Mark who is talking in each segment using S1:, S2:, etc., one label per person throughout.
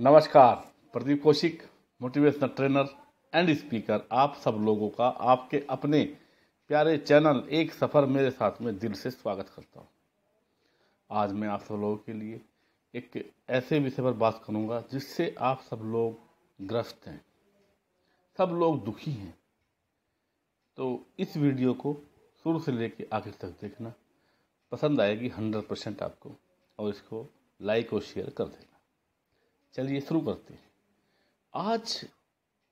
S1: नमस्कार Pradeep Kaushik motivational trainer and speaker आप सब लोगों का आपके अपने प्यारे चैनल एक सफ़र मेरे साथ में दिल से स्वागत करता हूँ आज मैं आप सब लोगों के लिए एक ऐसे विषय पर बात करूँगा जिससे आप सब लोग ग्रस्त हैं सब लोग दुखी हैं तो इस वीडियो को शुरू से लेकर आखिर तक देखना पसंद आएगी हंड्रेड परसेंट आपको और इसको लाइक और शेयर कर देना चलिए शुरू करते हैं आज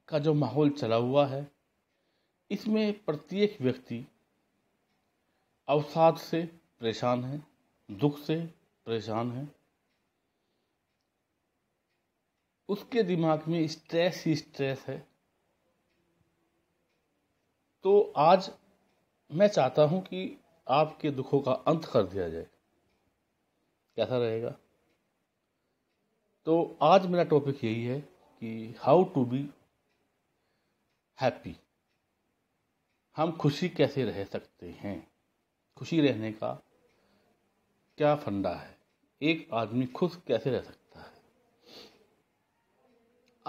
S1: का जो माहौल चला हुआ है इसमें प्रत्येक व्यक्ति अवसाद से परेशान है दुख से परेशान है उसके दिमाग में स्ट्रेस ही स्ट्रेस है तो आज मैं चाहता हूं कि आपके दुखों का अंत कर दिया जाए कैसा रहेगा तो आज मेरा टॉपिक यही है कि हाउ टू बी हैप्पी हम खुशी कैसे रह सकते हैं खुशी रहने का क्या फंडा है एक आदमी खुश कैसे रह सकता है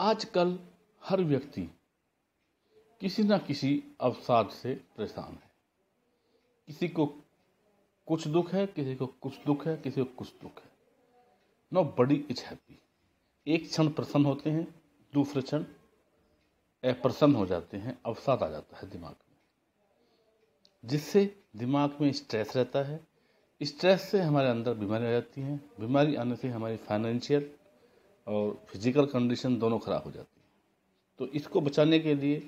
S1: आजकल हर व्यक्ति किसी न किसी अवसाद से परेशान है किसी को कुछ दुख है किसी को कुछ दुख है किसी को कुछ दुख है नो बडी इज हैप्पी एक क्षण प्रसन्न होते हैं दूसरे क्षण अप्रसन्न हो जाते हैं अवसाद आ जाता है दिमाग में जिससे दिमाग में स्ट्रेस रहता है स्ट्रेस से हमारे अंदर बीमारी आ जाती हैं बीमारी आने से हमारी फाइनेंशियल और फिजिकल कंडीशन दोनों ख़राब हो जाती है तो इसको बचाने के लिए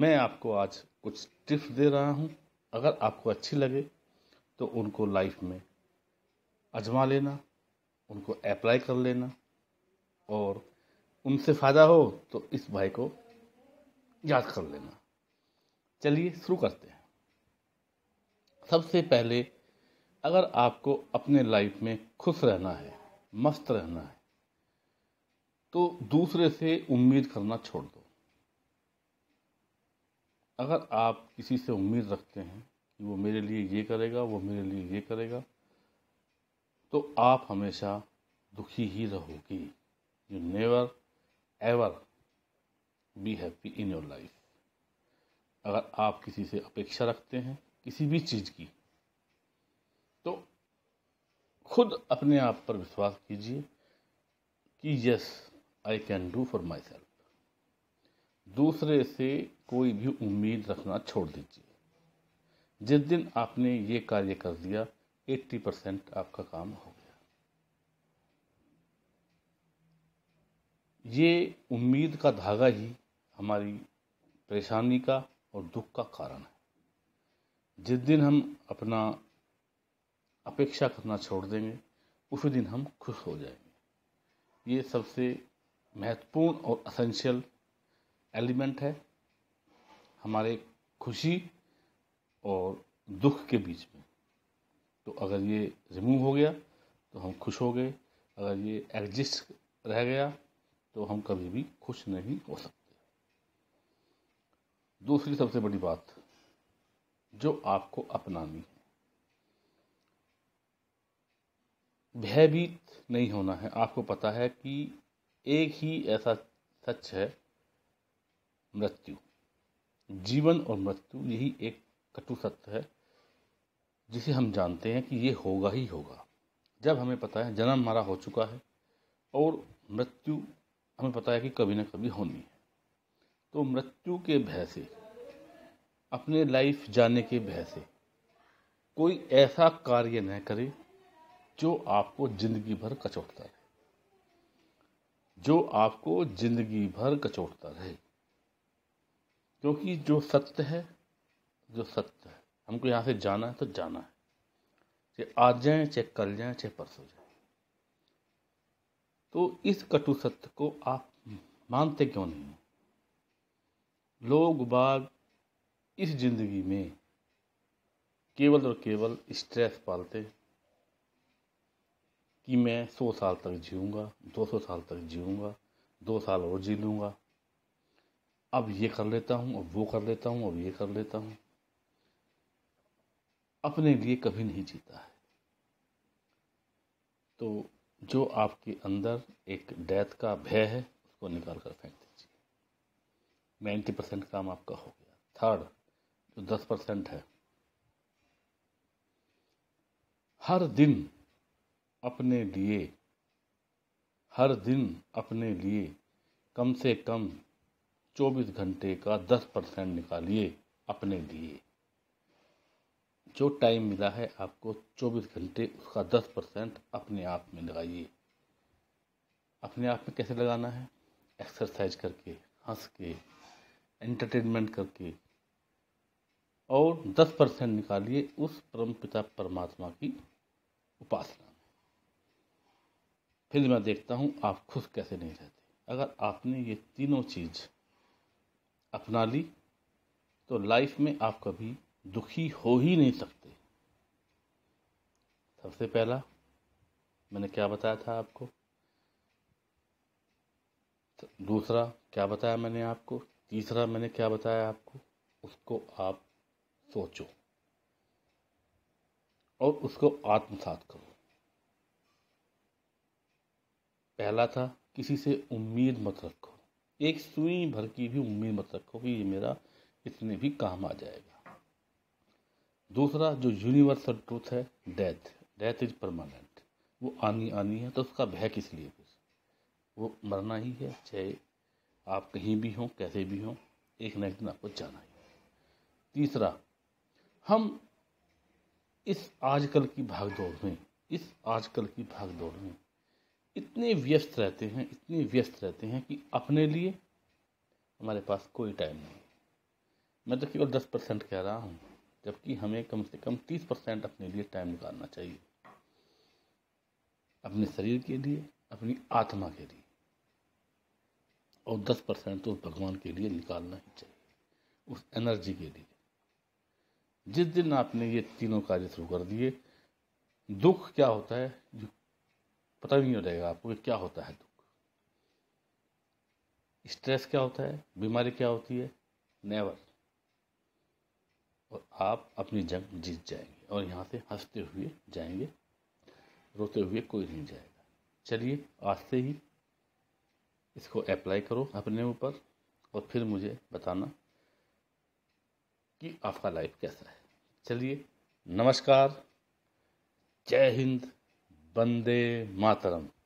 S1: मैं आपको आज कुछ टिप्स दे रहा हूँ अगर आपको अच्छी लगे तो उनको लाइफ में आजमा लेना उनको अप्लाई कर लेना और उनसे फ़ायदा हो तो इस भाई को याद कर लेना चलिए शुरू करते हैं सबसे पहले अगर आपको अपने लाइफ में खुश रहना है मस्त रहना है तो दूसरे से उम्मीद करना छोड़ दो अगर आप किसी से उम्मीद रखते हैं कि वो मेरे लिए ये करेगा वो मेरे लिए ये करेगा तो आप हमेशा दुखी ही रहोगी you never ever be happy in your life अगर आप किसी से अपेक्षा रखते हैं किसी भी चीज़ की तो खुद अपने आप पर विश्वास कीजिए कि yes I can do for myself दूसरे से कोई भी उम्मीद रखना छोड़ दीजिए जिस दिन आपने ये कार्य कर दिया 80 परसेंट आपका काम हो ये उम्मीद का धागा ही हमारी परेशानी का और दुख का कारण है जिस दिन हम अपना अपेक्षा करना छोड़ देंगे उसी दिन हम खुश हो जाएंगे ये सबसे महत्वपूर्ण और असेंशियल एलिमेंट है हमारे खुशी और दुख के बीच में तो अगर ये रिमूव हो गया तो हम खुश हो गए अगर ये एग्जिस्ट रह गया तो हम कभी भी खुश नहीं हो सकते दूसरी सबसे बड़ी बात जो आपको अपनानी है भयभीत नहीं होना है आपको पता है कि एक ही ऐसा सच है मृत्यु जीवन और मृत्यु यही एक कटु सत्य है जिसे हम जानते हैं कि ये होगा ही होगा जब हमें पता है जन्म हमारा हो चुका है और मृत्यु हमें पता है कि कभी ना कभी होनी है तो मृत्यु के भय से अपने लाइफ जाने के भय से कोई ऐसा कार्य न करे जो आपको जिंदगी भर कचोटता रहे जो आपको जिंदगी भर कचोटता रहे क्योंकि जो सत्य है जो सत्य है हमको यहाँ से जाना है तो जाना है चाहे आज जाए चाहे कल जाए चाहे परसों जाए तो इस कटु सत्य को आप मानते क्यों नहीं हो लोग बाग इस जिंदगी में केवल और केवल स्ट्रेस पालते कि मैं सौ साल तक जीऊँगा दो सौ साल तक जीऊँगा दो साल और जी लूँगा अब ये कर लेता हूँ अब वो कर लेता हूँ अब ये कर लेता हूँ अपने लिए कभी नहीं जीता है तो जो आपके अंदर एक डेथ का भय है उसको निकाल कर फेंक दीजिए नाइन्टी परसेंट काम आपका हो गया थर्ड जो दस परसेंट है हर दिन अपने लिए हर दिन अपने लिए कम से कम चौबीस घंटे का दस परसेंट निकालिए अपने लिए जो टाइम मिला है आपको 24 घंटे उसका 10 परसेंट अपने आप में लगाइए अपने आप में कैसे लगाना है एक्सरसाइज करके हंस के एंटरटेनमेंट करके और 10 परसेंट निकालिए उस परम पिता परमात्मा की उपासना में फिर मैं देखता हूँ आप खुश कैसे नहीं रहते अगर आपने ये तीनों चीज़ अपना ली तो लाइफ में आप कभी दुखी हो ही नहीं सकते सबसे पहला मैंने क्या बताया था आपको तो दूसरा क्या बताया मैंने आपको तीसरा मैंने क्या बताया आपको उसको आप सोचो और उसको आत्मसात करो पहला था किसी से उम्मीद मत रखो एक सुई भर की भी उम्मीद मत रखो कि ये मेरा इतने भी काम आ जाएगा दूसरा जो यूनिवर्सल ट्रूथ है डेथ डेथ इज परमानेंट वो आनी आनी है तो उसका भय किस लिए कुछ वो मरना ही है चाहे आप कहीं भी हों कैसे भी हों एक ना एक दिन आपको जाना ही तीसरा हम इस आजकल की भागदौड़ में इस आजकल की भागदौड़ में इतने व्यस्त रहते हैं इतने व्यस्त रहते हैं कि अपने लिए हमारे पास कोई टाइम नहीं मैं तो केवल दस परसेंट कह रहा हूँ जबकि हमें कम से कम तीस परसेंट अपने लिए टाइम निकालना चाहिए अपने शरीर के लिए अपनी आत्मा के लिए और दस परसेंट तो भगवान के लिए निकालना ही चाहिए उस एनर्जी के लिए जिस दिन आपने ये तीनों कार्य शुरू कर दिए दुख क्या होता है जो पता भी नहीं जाएगा आपको क्या होता है दुख स्ट्रेस क्या होता है बीमारी क्या होती है नेवर और आप अपनी जंग जीत जाएंगे और यहाँ से हंसते हुए जाएंगे रोते हुए कोई नहीं जाएगा चलिए आज से ही इसको अप्लाई करो अपने ऊपर और फिर मुझे बताना कि आपका लाइफ कैसा है चलिए नमस्कार जय हिंद बंदे मातरम